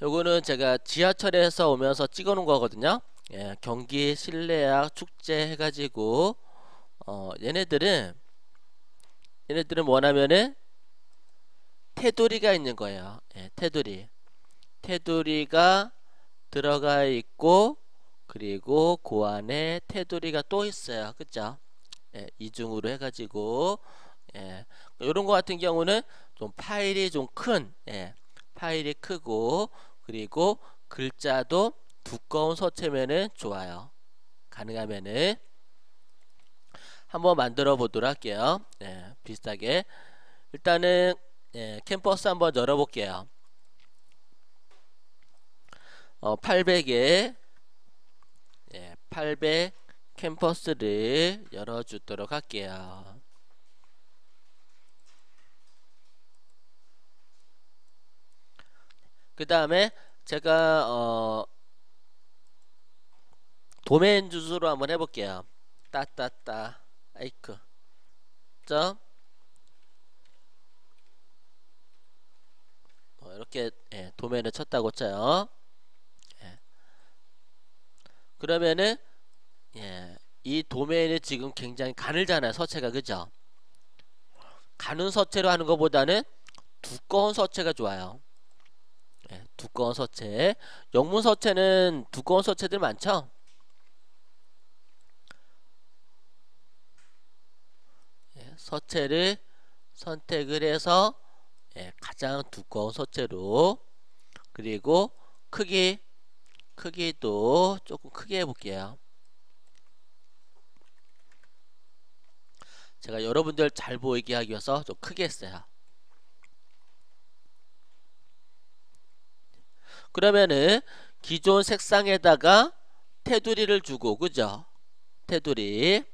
요거는 제가 지하철에서 오면서 찍어 놓은 거거든요 예, 경기 실내악 축제 해가지고 어, 얘네들은 얘네들은 뭐냐면은 테두리가 있는 거예요 예, 테두리 테두리가 들어가 있고 그리고 고그 안에 테두리가 또 있어요 그쵸 예, 이중으로 해가지고 예, 요런 거 같은 경우는 좀 파일이 좀큰 예, 파일이 크고 그리고 글자도 두꺼운 서체면은 좋아요. 가능하면은 한번 만들어 보도록 할게요. 네, 비슷하게 일단은 네, 캠퍼스 한번 열어볼게요. 어, 800에 네, 800 캠퍼스를 열어주도록 할게요. 그 다음에 제가 어 도메인 주소로 한번 해볼게요 따따따 아이크 점 어, 이렇게 예, 도메인을 쳤다고 쳐요 예. 그러면은 예, 이 도메인이 지금 굉장히 가늘잖아요 서체가 그죠 가는 서체로 하는 것보다는 두꺼운 서체가 좋아요 네, 두꺼운 서체 영문 서체는 두꺼운 서체들 많죠 네, 서체를 선택을 해서 네, 가장 두꺼운 서체로 그리고 크기 크기도 조금 크게 해볼게요 제가 여러분들 잘 보이게 하기 위해서 좀 크게 했어요 그러면은 기존 색상에다가 테두리를 주고 그죠? 테두리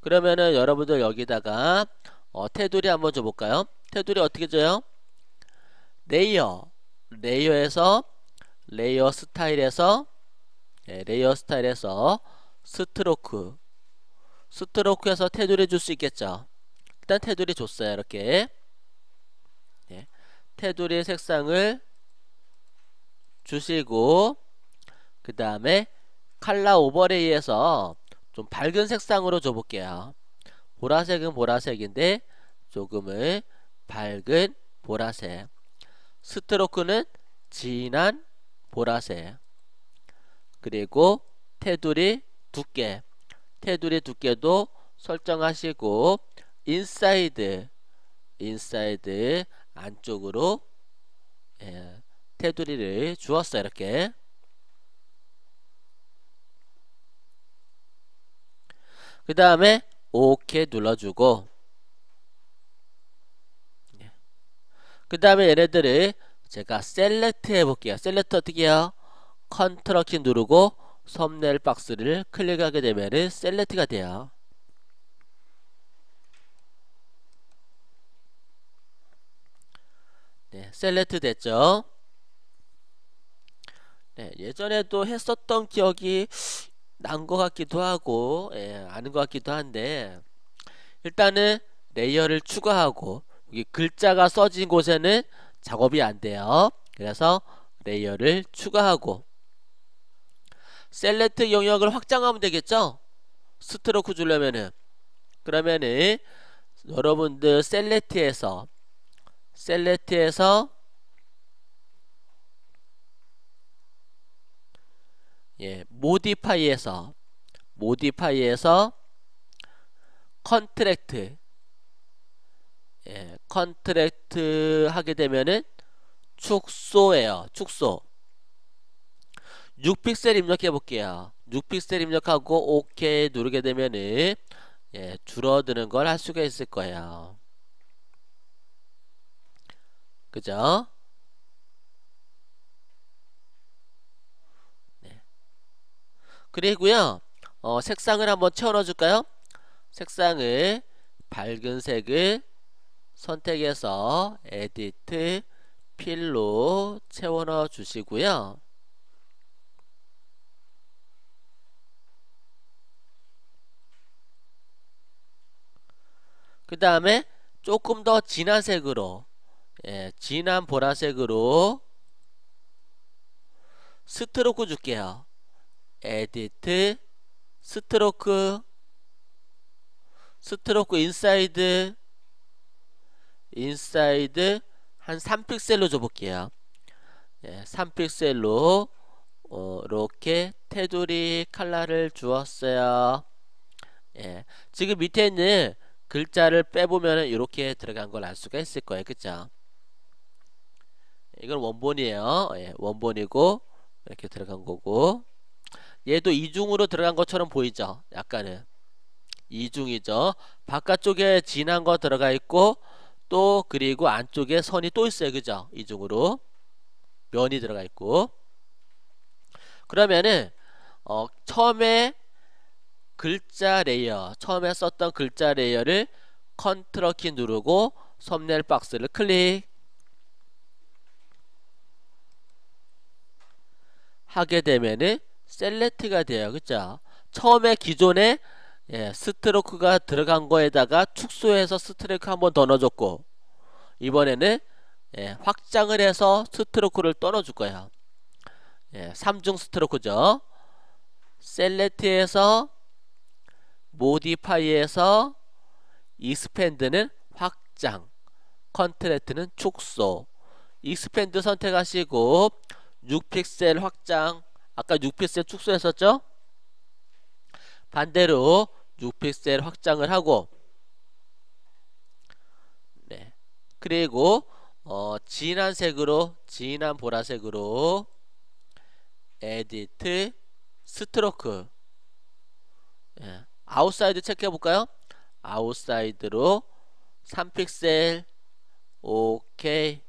그러면은 여러분들 여기다가 어, 테두리 한번 줘볼까요? 테두리 어떻게 줘요? 레이어 레이어에서 레이어 스타일에서 네, 레이어 스타일에서 스트로크 스트로크에서 테두리 줄 수 있겠죠 일단 테두리 줬어요 이렇게 네, 예. 테두리 색상을 주시고 그 다음에 칼라 오버레이에서 좀 밝은 색상으로 줘볼게요 보라색은 보라색인데 조금은 밝은 보라색 스트로크는 진한 보라색 그리고 테두리 두께 테두리 두께도 설정하시고 인사이드 인사이드 안쪽으로 예, 테두리를 주었어 이렇게 그 다음에 OK 눌러주고 그 다음에 얘네들을 제가 셀렉트 해볼게요 셀렉트 어떻게 해요 컨트롤 키 누르고 섬넬 박스를 클릭하게 되면은 셀렉트가 돼요 네, 셀렉트 됐죠 네, 예전에도 했었던 기억이 난 것 같기도 하고 예, 아는 것 같기도 한데 일단은 레이어를 추가하고 여기 글자가 써진 곳에는 작업이 안 돼요. 그래서 레이어를 추가하고 셀렉트 영역을 확장하면 되겠죠? 스트로크 주려면은 그러면은 여러분들 셀렉트에서 셀렉트에서 예, 모디파이에서 모디파이에서 컨트랙트 예, 컨트랙트 하게 되면은 축소예요. 축소. 6픽셀 입력해 볼게요. 6픽셀 입력하고 OK 누르게 되면은 예, 줄어드는 걸 할 수가 있을 거예요. 그죠? 그리고요 어, 색상을 한번 채워 넣어 줄까요 색상을 밝은 색을 선택해서 에디트 필로 채워 넣어 주시고요 그 다음에 조금 더 진한 색으로 예, 진한 보라색으로 스트로크 줄게요 에디트 스트로크 스트로크 인사이드 인사이드 한 3픽셀로 줘볼게요 예, 3픽셀로 어, 이렇게 테두리 칼라를 주었어요 예, 지금 밑에 있는 글자를 빼보면 이렇게 들어간 걸 알 수가 있을 거예요 그쵸 이건 원본이에요 예, 원본이고 이렇게 들어간 거고 얘도 이중으로 들어간 것처럼 보이죠 약간은 이중이죠 바깥쪽에 진한 거 들어가 있고 또 그리고 안쪽에 선이 또 있어요 그죠 이중으로 면이 들어가 있고 그러면은 어, 처음에 글자 레이어 처음에 썼던 글자 레이어를 컨트롤 키 누르고 섬넬 박스를 클릭 하게 되면은 셀렉트가 돼요 그죠 처음에 기존에 예, 스트로크가 들어간 거에다가 축소해서 스트로크 한번 더 넣어줬고 이번에는 예, 확장을 해서 스트로크를 또 넣어줄 거예요 예, 3중 스트로크죠 셀렉트에서 모디파이에서 익스펜드는 확장 컨트레트는 축소 익스펜드 선택하시고 6픽셀 확장 아까 6픽셀 축소했었죠? 반대로 6픽셀 확장을 하고 네. 그리고 어, 진한 색으로 진한 보라색으로 에디트 스트로크 예. 아웃사이드 체크해 볼까요? 아웃사이드로 3픽셀 오케이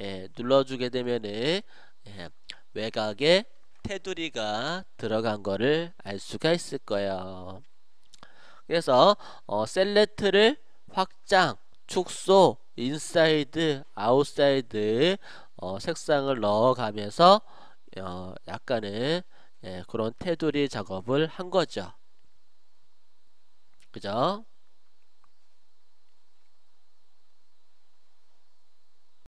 예, 눌러주게 되면은 예, 외곽에 테두리가 들어간 거를 알 수가 있을 거예요. 그래서 어, 셀렉트를 확장, 축소, 인사이드, 아웃사이드 어, 색상을 넣어가면서 어, 약간의 예, 그런 테두리 작업을 한 거죠. 그죠?